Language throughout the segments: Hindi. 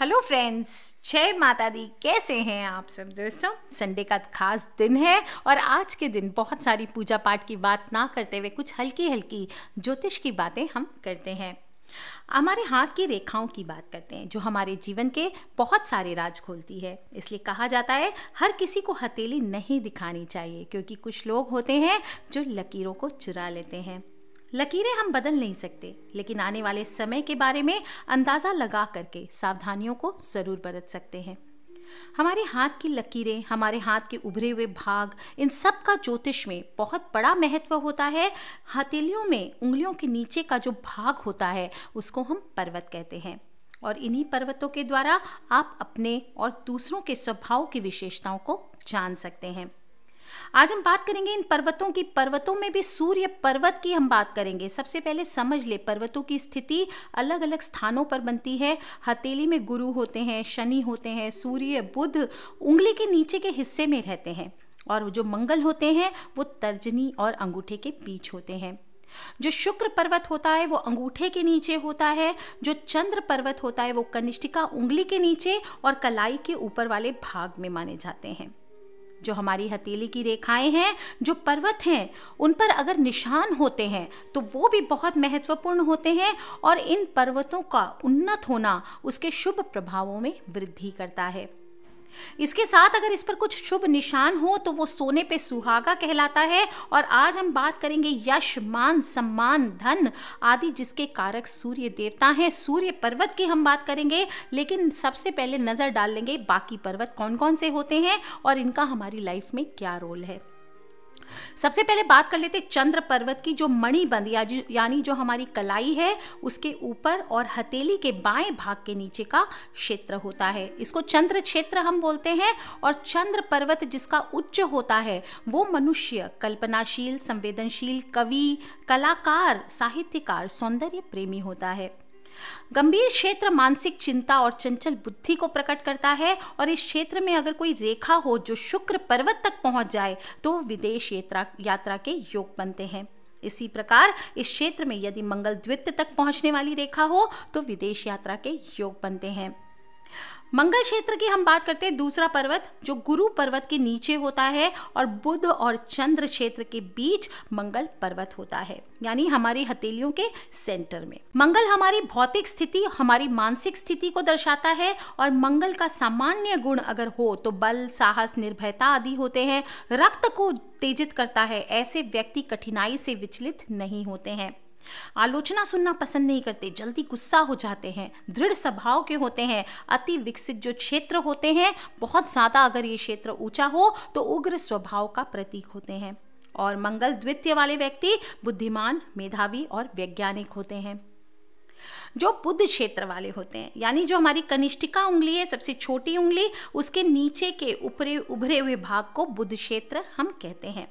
हेलो फ्रेंड्स जय माता दी कैसे हैं आप सब दोस्तों संडे का खास दिन है और आज के दिन बहुत सारी पूजा पाठ की बात ना करते हुए कुछ हल्की हल्की ज्योतिष की बातें हम करते हैं हमारे हाथ की रेखाओं की बात करते हैं जो हमारे जीवन के बहुत सारे राज खोलती है इसलिए कहा जाता है हर किसी को हथेली नहीं दिखानी चाहिए क्योंकि कुछ लोग होते हैं जो लकीरों को चुरा लेते हैं लकीरें हम बदल नहीं सकते लेकिन आने वाले समय के बारे में अंदाज़ा लगा करके सावधानियों को ज़रूर बरत सकते हैं हमारे हाथ की लकीरें हमारे हाथ के उभरे हुए भाग इन सब का ज्योतिष में बहुत बड़ा महत्व होता है हथेलियों में उंगलियों के नीचे का जो भाग होता है उसको हम पर्वत कहते हैं और इन्हीं पर्वतों के द्वारा आप अपने और दूसरों के स्वभाव की विशेषताओं को जान सकते हैं आज हम बात करेंगे इन पर्वतों की पर्वतों में भी सूर्य पर्वत की हम बात करेंगे सबसे पहले समझ ले पर्वतों की स्थिति अलग अलग स्थानों पर बनती है हथेली में गुरु होते हैं शनि होते हैं सूर्य बुध उंगली के नीचे के हिस्से में रहते हैं और जो मंगल होते हैं वो तर्जनी और अंगूठे के बीच होते हैं जो शुक्र पर्वत होता है वो अंगूठे के नीचे होता है जो चंद्र पर्वत होता है वो कनिष्ठिका उंगली के नीचे और कलाई के ऊपर वाले भाग में माने जाते हैं जो हमारी हथेली की रेखाएं हैं जो पर्वत हैं उन पर अगर निशान होते हैं तो वो भी बहुत महत्वपूर्ण होते हैं और इन पर्वतों का उन्नत होना उसके शुभ प्रभावों में वृद्धि करता है इसके साथ अगर इस पर कुछ शुभ निशान हो तो वो सोने पे सुहागा कहलाता है और आज हम बात करेंगे यश मान सम्मान धन आदि जिसके कारक सूर्य देवता हैं सूर्य पर्वत की हम बात करेंगे लेकिन सबसे पहले नज़र डाल लेंगे बाकी पर्वत कौन कौन से होते हैं और इनका हमारी लाइफ में क्या रोल है सबसे पहले बात कर लेते चंद्र पर्वत की जो मणिबंद या यानी जो हमारी कलाई है उसके ऊपर और हथेली के बाएं भाग के नीचे का क्षेत्र होता है इसको चंद्र क्षेत्र हम बोलते हैं और चंद्र पर्वत जिसका उच्च होता है वो मनुष्य कल्पनाशील संवेदनशील कवि कलाकार साहित्यकार सौंदर्य प्रेमी होता है गंभीर क्षेत्र मानसिक चिंता और चंचल बुद्धि को प्रकट करता है और इस क्षेत्र में अगर कोई रेखा हो जो शुक्र पर्वत तक पहुंच जाए तो विदेश यात्रा यात्रा के योग बनते हैं इसी प्रकार इस क्षेत्र में यदि मंगल द्वित्य तक पहुंचने वाली रेखा हो तो विदेश यात्रा के योग बनते हैं मंगल क्षेत्र की हम बात करते हैं दूसरा पर्वत जो गुरु पर्वत के नीचे होता है और बुध और चंद्र क्षेत्र के बीच मंगल पर्वत होता है यानी हमारी हथेलियों के सेंटर में मंगल हमारी भौतिक स्थिति हमारी मानसिक स्थिति को दर्शाता है और मंगल का सामान्य गुण अगर हो तो बल साहस निर्भयता आदि होते हैं रक्त को उत्तेजित करता है ऐसे व्यक्ति कठिनाई से विचलित नहीं होते हैं आलोचना सुनना पसंद नहीं करते जल्दी गुस्सा हो जाते हैं दृढ़ स्वभाव के होते हैं अति विकसित जो क्षेत्र होते हैं बहुत ज़्यादा अगर ये क्षेत्र ऊंचा हो तो उग्र स्वभाव का प्रतीक होते हैं और मंगल द्वितीय वाले व्यक्ति बुद्धिमान मेधावी और वैज्ञानिक होते हैं जो बुद्ध क्षेत्र वाले होते हैं यानी जो हमारी कनिष्ठिका उंगली है सबसे छोटी उंगली उसके नीचे के ऊपरे उभरे हुए भाग को बुद्ध क्षेत्र हम कहते हैं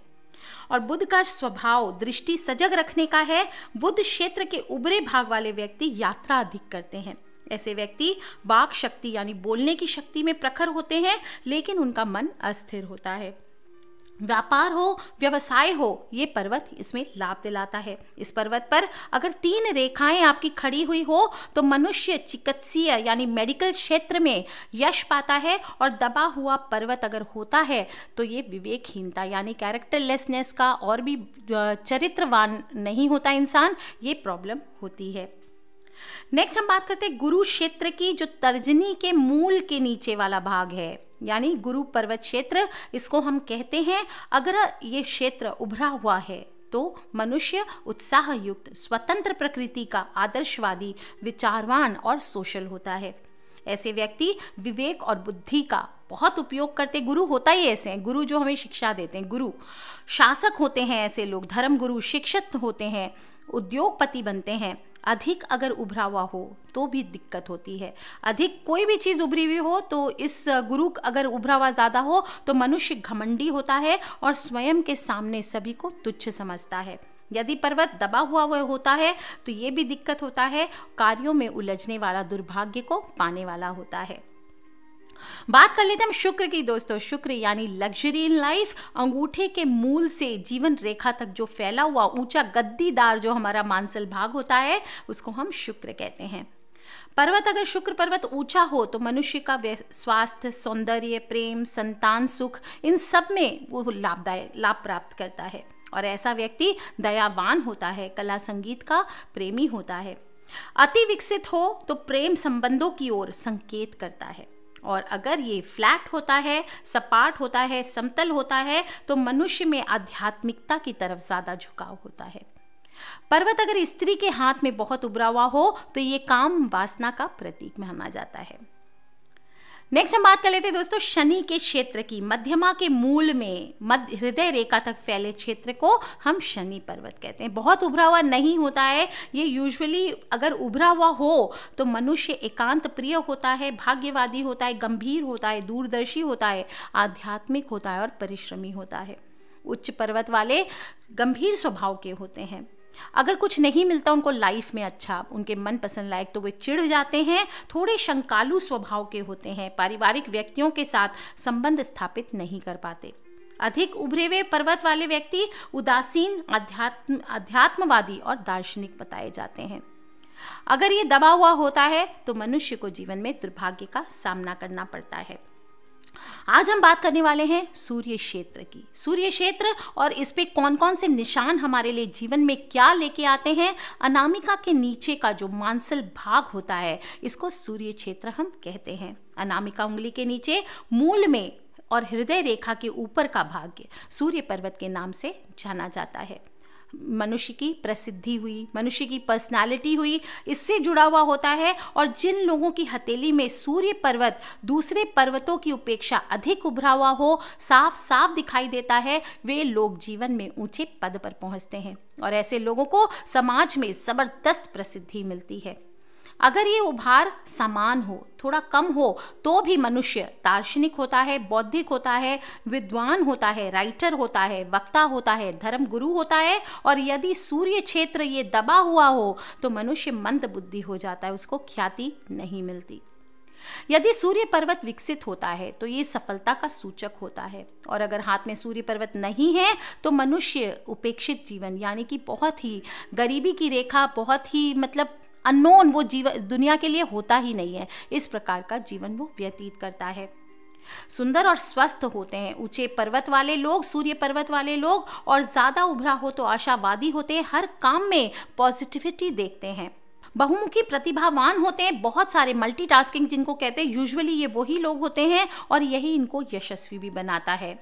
और बुद्ध का स्वभाव दृष्टि सजग रखने का है बुद्ध क्षेत्र के उबरे भाग वाले व्यक्ति यात्रा अधिक करते हैं ऐसे व्यक्ति वाक शक्ति यानी बोलने की शक्ति में प्रखर होते हैं लेकिन उनका मन अस्थिर होता है व्यापार हो व्यवसाय हो ये पर्वत इसमें लाभ दिलाता है इस पर्वत पर अगर तीन रेखाएं आपकी खड़ी हुई हो तो मनुष्य चिकित्सीय यानी मेडिकल क्षेत्र में यश पाता है और दबा हुआ पर्वत अगर होता है तो ये विवेकहीनता यानी कैरेक्टरलेसनेस का और भी चरित्रवान नहीं होता इंसान ये प्रॉब्लम होती है नेक्स्ट हम बात करते हैं गुरु क्षेत्र की जो तर्जनी के मूल के नीचे वाला भाग है यानी गुरु पर्वत क्षेत्र इसको हम कहते हैं अगर ये क्षेत्र उभरा हुआ है तो मनुष्य उत्साह युक्त स्वतंत्र प्रकृति का आदर्शवादी विचारवान और सोशल होता है ऐसे व्यक्ति विवेक और बुद्धि का बहुत उपयोग करते गुरु होता ही ऐसे हैं गुरु जो हमें शिक्षा देते हैं गुरु शासक होते हैं ऐसे लोग धर्म गुरु शिक्षित होते हैं उद्योगपति बनते हैं अधिक अगर उभरा हुआ हो तो भी दिक्कत होती है अधिक कोई भी चीज़ उभरी हुई हो तो इस गुरु अगर उभरा हुआ ज़्यादा हो तो मनुष्य घमंडी होता है और स्वयं के सामने सभी को तुच्छ समझता है यदि पर्वत दबा हुआ हुआ होता है तो ये भी दिक्कत होता है कार्यों में उलझने वाला दुर्भाग्य को पाने वाला होता है बात कर लेते हैं हम शुक्र की दोस्तों शुक्र यानी लग्जरी इन लाइफ अंगूठे के मूल से जीवन रेखा तक जो फैला हुआ ऊंचा गद्दीदार जो हमारा मानसल भाग होता है उसको हम शुक्र कहते हैं पर्वत अगर शुक्र पर्वत ऊंचा हो तो मनुष्य का स्वास्थ्य सौंदर्य प्रेम संतान सुख इन सब में वो लाभदायक लाभ प्राप्त करता है और ऐसा व्यक्ति दयावान होता है कला संगीत का प्रेमी होता है अति विकसित हो तो प्रेम संबंधों की ओर संकेत करता है और अगर ये फ्लैट होता है सपाट होता है समतल होता है तो मनुष्य में आध्यात्मिकता की तरफ ज़्यादा झुकाव होता है पर्वत अगर स्त्री के हाथ में बहुत उभरा हुआ हो तो ये काम वासना का प्रतीक माना जाता है नेक्स्ट हम बात कर लेते हैं दोस्तों शनि के क्षेत्र की मध्यमा के मूल में मध्य हृदय रेखा तक फैले क्षेत्र को हम शनि पर्वत कहते हैं बहुत उभरा हुआ नहीं होता है ये यूजुअली अगर उभरा हुआ हो तो मनुष्य एकांत प्रिय होता है भाग्यवादी होता है गंभीर होता है दूरदर्शी होता है आध्यात्मिक होता है और परिश्रमी होता है उच्च पर्वत वाले गंभीर स्वभाव के होते हैं अगर कुछ नहीं मिलता उनको लाइफ में अच्छा उनके मन पसंद लायक तो वे चिढ़ जाते हैं थोड़े शंकालु स्वभाव के होते हैं पारिवारिक व्यक्तियों के साथ संबंध स्थापित नहीं कर पाते अधिक उभरे हुए पर्वत वाले व्यक्ति उदासीन अध्यात्म अध्यात्मवादी और दार्शनिक बताए जाते हैं अगर ये दबा हुआ होता है तो मनुष्य को जीवन में दुर्भाग्य का सामना करना पड़ता है आज हम बात करने वाले हैं सूर्य क्षेत्र की सूर्य क्षेत्र और इस पे कौन कौन से निशान हमारे लिए जीवन में क्या लेके आते हैं अनामिका के नीचे का जो मांसल भाग होता है इसको सूर्य क्षेत्र हम कहते हैं अनामिका उंगली के नीचे मूल में और हृदय रेखा के ऊपर का भाग्य सूर्य पर्वत के नाम से जाना जाता है मनुष्य की प्रसिद्धि हुई मनुष्य की पर्सनालिटी हुई इससे जुड़ा हुआ होता है और जिन लोगों की हथेली में सूर्य पर्वत दूसरे पर्वतों की उपेक्षा अधिक उभरा हुआ हो साफ साफ दिखाई देता है वे लोग जीवन में ऊंचे पद पर पहुंचते हैं और ऐसे लोगों को समाज में ज़बरदस्त प्रसिद्धि मिलती है अगर ये उभार समान हो थोड़ा कम हो तो भी मनुष्य दार्शनिक होता है बौद्धिक होता है विद्वान होता है राइटर होता है वक्ता होता है धर्म गुरु होता है और यदि सूर्य क्षेत्र ये दबा हुआ हो तो मनुष्य मंद बुद्धि हो जाता है उसको ख्याति नहीं मिलती यदि सूर्य पर्वत विकसित होता है तो ये सफलता का सूचक होता है और अगर हाथ में सूर्य पर्वत नहीं है तो मनुष्य उपेक्षित जीवन यानी कि बहुत ही गरीबी की रेखा बहुत ही मतलब अननोन वो जीवन दुनिया के लिए होता ही नहीं है इस प्रकार का जीवन वो व्यतीत करता है सुंदर और स्वस्थ होते हैं ऊंचे पर्वत वाले लोग सूर्य पर्वत वाले लोग और ज़्यादा उभरा हो तो आशावादी होते हैं हर काम में पॉजिटिविटी देखते हैं बहुमुखी प्रतिभावान होते हैं बहुत सारे मल्टीटास्किंग जिनको कहते हैं यूजुअली ये वही लोग होते हैं और यही इनको यशस्वी भी बनाता है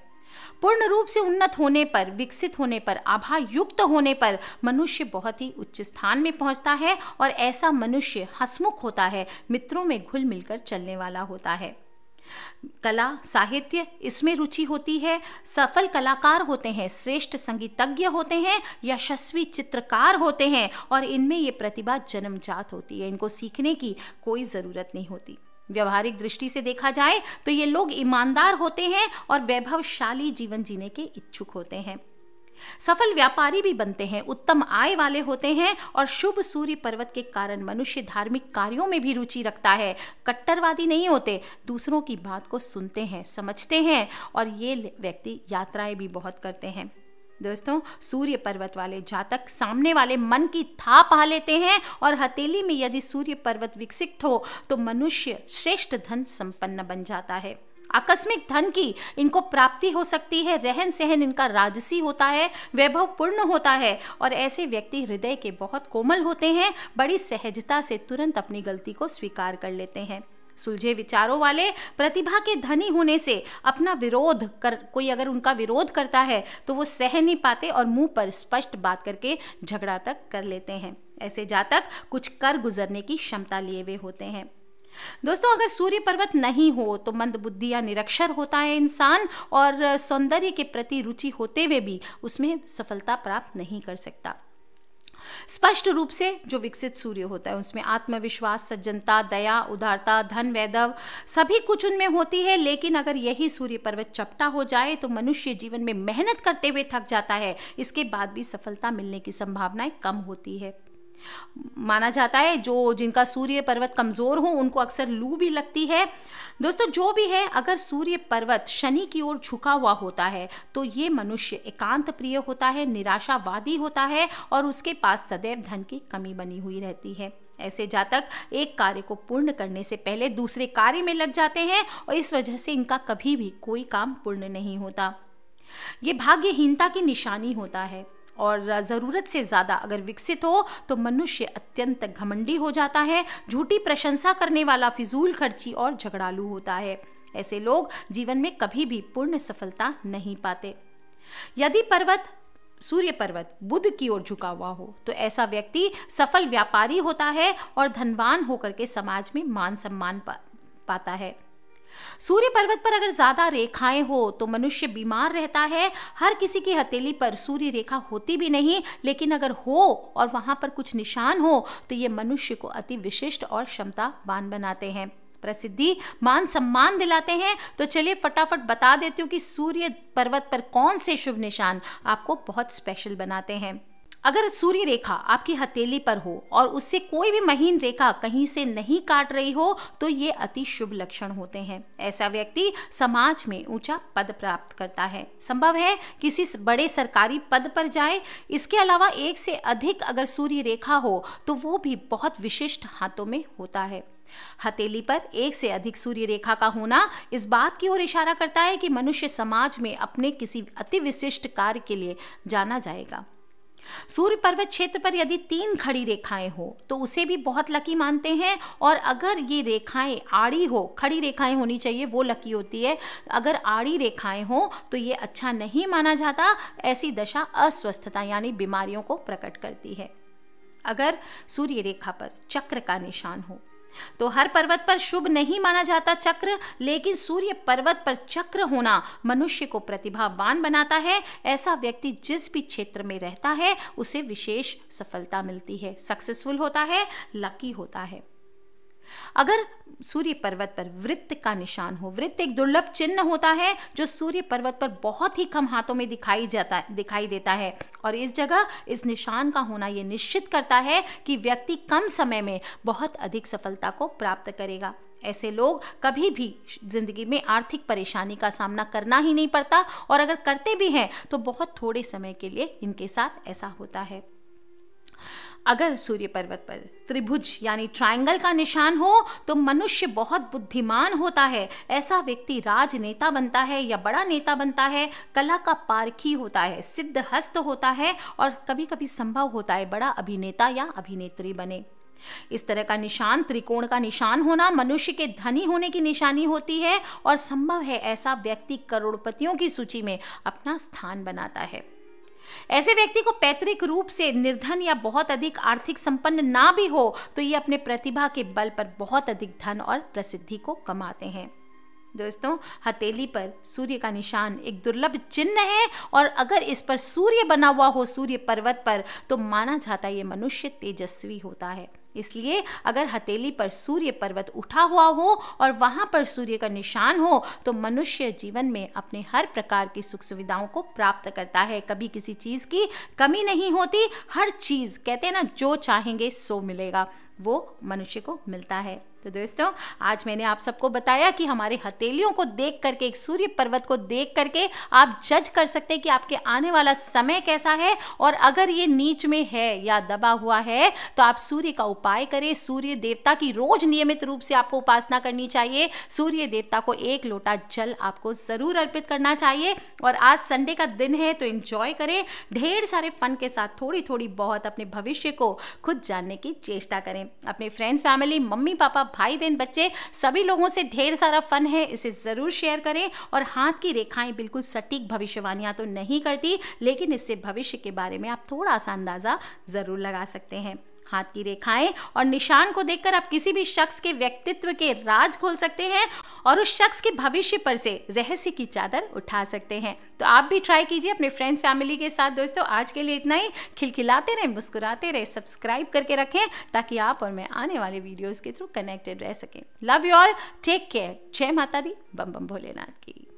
पूर्ण रूप से उन्नत होने पर विकसित होने पर आभा युक्त होने पर मनुष्य बहुत ही उच्च स्थान में पहुंचता है और ऐसा मनुष्य हसमुख होता है मित्रों में घुल मिलकर चलने वाला होता है कला साहित्य इसमें रुचि होती है सफल कलाकार होते हैं श्रेष्ठ संगीतज्ञ होते हैं यशस्वी चित्रकार होते हैं और इनमें ये प्रतिभा जन्मजात होती है इनको सीखने की कोई ज़रूरत नहीं होती व्यवहारिक दृष्टि से देखा जाए तो ये लोग ईमानदार होते हैं और वैभवशाली जीवन जीने के इच्छुक होते हैं सफल व्यापारी भी बनते हैं उत्तम आय वाले होते हैं और शुभ सूर्य पर्वत के कारण मनुष्य धार्मिक कार्यों में भी रुचि रखता है कट्टरवादी नहीं होते दूसरों की बात को सुनते हैं समझते हैं और ये व्यक्ति यात्राएं भी बहुत करते हैं दोस्तों सूर्य पर्वत वाले जातक सामने वाले मन की था पा लेते हैं और हथेली में यदि सूर्य पर्वत विकसित हो तो मनुष्य श्रेष्ठ धन संपन्न बन जाता है आकस्मिक धन की इनको प्राप्ति हो सकती है रहन सहन इनका राजसी होता है वैभव पूर्ण होता है और ऐसे व्यक्ति हृदय के बहुत कोमल होते हैं बड़ी सहजता से तुरंत अपनी गलती को स्वीकार कर लेते हैं सुलझे विचारों वाले प्रतिभा के धनी होने से अपना विरोध कर कोई अगर उनका विरोध करता है तो वो सह नहीं पाते और मुंह पर स्पष्ट बात करके झगड़ा तक कर लेते हैं ऐसे जातक कुछ कर गुजरने की क्षमता लिए हुए होते हैं दोस्तों अगर सूर्य पर्वत नहीं हो तो मंद बुद्धि या निरक्षर होता है इंसान और सौंदर्य के प्रति रुचि होते हुए भी उसमें सफलता प्राप्त नहीं कर सकता स्पष्ट रूप से जो विकसित सूर्य होता है उसमें आत्मविश्वास सज्जनता दया उदारता धन वैदव सभी कुछ उनमें होती है लेकिन अगर यही सूर्य पर्वत चपटा हो जाए तो मनुष्य जीवन में मेहनत करते हुए थक जाता है इसके बाद भी सफलता मिलने की संभावनाएं कम होती है माना जाता है जो जिनका सूर्य पर्वत कमज़ोर हो उनको अक्सर लू भी लगती है दोस्तों जो भी है अगर सूर्य पर्वत शनि की ओर झुका हुआ होता है तो ये मनुष्य एकांत प्रिय होता है निराशावादी होता है और उसके पास सदैव धन की कमी बनी हुई रहती है ऐसे जातक एक कार्य को पूर्ण करने से पहले दूसरे कार्य में लग जाते हैं और इस वजह से इनका कभी भी कोई काम पूर्ण नहीं होता ये भाग्यहीनता की निशानी होता है और ज़रूरत से ज़्यादा अगर विकसित हो तो मनुष्य अत्यंत घमंडी हो जाता है झूठी प्रशंसा करने वाला फिजूल खर्ची और झगड़ालू होता है ऐसे लोग जीवन में कभी भी पूर्ण सफलता नहीं पाते यदि पर्वत सूर्य पर्वत बुद्ध की ओर झुका हुआ हो तो ऐसा व्यक्ति सफल व्यापारी होता है और धनवान होकर के समाज में मान सम्मान पा, पाता है सूर्य पर्वत पर अगर ज़्यादा रेखाएं हो तो मनुष्य बीमार रहता है हर किसी की हथेली पर सूर्य रेखा होती भी नहीं लेकिन अगर हो और वहां पर कुछ निशान हो तो ये मनुष्य को अति विशिष्ट और क्षमतावान बनाते हैं प्रसिद्धि मान सम्मान दिलाते हैं तो चलिए फटाफट बता देती हूँ कि सूर्य पर्वत पर कौन से शुभ निशान आपको बहुत स्पेशल बनाते हैं अगर सूर्य रेखा आपकी हथेली पर हो और उससे कोई भी महीन रेखा कहीं से नहीं काट रही हो तो ये अति शुभ लक्षण होते हैं ऐसा व्यक्ति समाज में ऊंचा पद प्राप्त करता है संभव है किसी बड़े सरकारी पद पर जाए इसके अलावा एक से अधिक अगर सूर्य रेखा हो तो वो भी बहुत विशिष्ट हाथों में होता है हथेली पर एक से अधिक सूर्य रेखा का होना इस बात की ओर इशारा करता है कि मनुष्य समाज में अपने किसी अति विशिष्ट कार्य के लिए जाना जाएगा सूर्य पर्वत क्षेत्र पर यदि तीन खड़ी रेखाएं हो तो उसे भी बहुत लकी मानते हैं और अगर ये रेखाएं आड़ी हो खड़ी रेखाएं होनी चाहिए वो लकी होती है अगर आड़ी रेखाएं हो तो ये अच्छा नहीं माना जाता ऐसी दशा अस्वस्थता यानी बीमारियों को प्रकट करती है अगर सूर्य रेखा पर चक्र का निशान हो तो हर पर्वत पर शुभ नहीं माना जाता चक्र लेकिन सूर्य पर्वत पर चक्र होना मनुष्य को प्रतिभावान बनाता है ऐसा व्यक्ति जिस भी क्षेत्र में रहता है उसे विशेष सफलता मिलती है सक्सेसफुल होता है लकी होता है अगर सूर्य पर्वत पर वृत्त का निशान हो वृत्त एक दुर्लभ चिन्ह होता है जो सूर्य पर्वत पर बहुत ही कम हाथों में दिखाई जाता दिखाई देता है और इस जगह इस निशान का होना ये निश्चित करता है कि व्यक्ति कम समय में बहुत अधिक सफलता को प्राप्त करेगा ऐसे लोग कभी भी ज़िंदगी में आर्थिक परेशानी का सामना करना ही नहीं पड़ता और अगर करते भी हैं तो बहुत थोड़े समय के लिए इनके साथ ऐसा होता है अगर सूर्य पर्वत पर त्रिभुज यानी ट्रायंगल का निशान हो तो मनुष्य बहुत बुद्धिमान होता है ऐसा व्यक्ति राजनेता बनता है या बड़ा नेता बनता है कला का पारखी होता है सिद्ध हस्त होता है और कभी कभी संभव होता है बड़ा अभिनेता या अभिनेत्री बने इस तरह का निशान त्रिकोण का निशान होना मनुष्य के धनी होने की निशानी होती है और संभव है ऐसा व्यक्ति करोड़पतियों की सूची में अपना स्थान बनाता है ऐसे व्यक्ति को पैतृक रूप से निर्धन या बहुत अधिक आर्थिक संपन्न ना भी हो तो ये अपने प्रतिभा के बल पर बहुत अधिक धन और प्रसिद्धि को कमाते हैं दोस्तों हथेली पर सूर्य का निशान एक दुर्लभ चिन्ह है और अगर इस पर सूर्य बना हुआ हो सूर्य पर्वत पर तो माना जाता है ये मनुष्य तेजस्वी होता है इसलिए अगर हथेली पर सूर्य पर्वत उठा हुआ हो और वहाँ पर सूर्य का निशान हो तो मनुष्य जीवन में अपने हर प्रकार की सुख सुविधाओं को प्राप्त करता है कभी किसी चीज़ की कमी नहीं होती हर चीज़ कहते हैं ना जो चाहेंगे सो मिलेगा वो मनुष्य को मिलता है तो दोस्तों आज मैंने आप सबको बताया कि हमारे हथेलियों को देख करके एक सूर्य पर्वत को देख करके आप जज कर सकते हैं कि आपके आने वाला समय कैसा है और अगर ये नीच में है या दबा हुआ है तो आप सूर्य का उपाय करें सूर्य देवता की रोज नियमित रूप से आपको उपासना करनी चाहिए सूर्य देवता को एक लोटा जल आपको ज़रूर अर्पित करना चाहिए और आज संडे का दिन है तो इन्जॉय करें ढेर सारे फन के साथ थोड़ी थोड़ी बहुत अपने भविष्य को खुद जानने की चेष्टा करें अपने फ्रेंड्स फैमिली मम्मी पापा भाई बहन बच्चे सभी लोगों से ढेर सारा फन है इसे ज़रूर शेयर करें और हाथ की रेखाएं बिल्कुल सटीक भविष्यवाणियां तो नहीं करती लेकिन इससे भविष्य के बारे में आप थोड़ा सा अंदाज़ा ज़रूर लगा सकते हैं हाथ की रेखाएं और निशान को देखकर आप किसी भी शख्स के व्यक्तित्व के राज खोल सकते हैं और उस शख्स के भविष्य पर से रहस्य की चादर उठा सकते हैं तो आप भी ट्राई कीजिए अपने फ्रेंड्स फैमिली के साथ दोस्तों आज के लिए इतना ही खिलखिलाते रहें मुस्कुराते रहें सब्सक्राइब करके रखें ताकि आप और मैं आने वाले वीडियोज़ के थ्रू कनेक्टेड रह सकें love you all take care जय माता दी बम बम भोलेनाथ की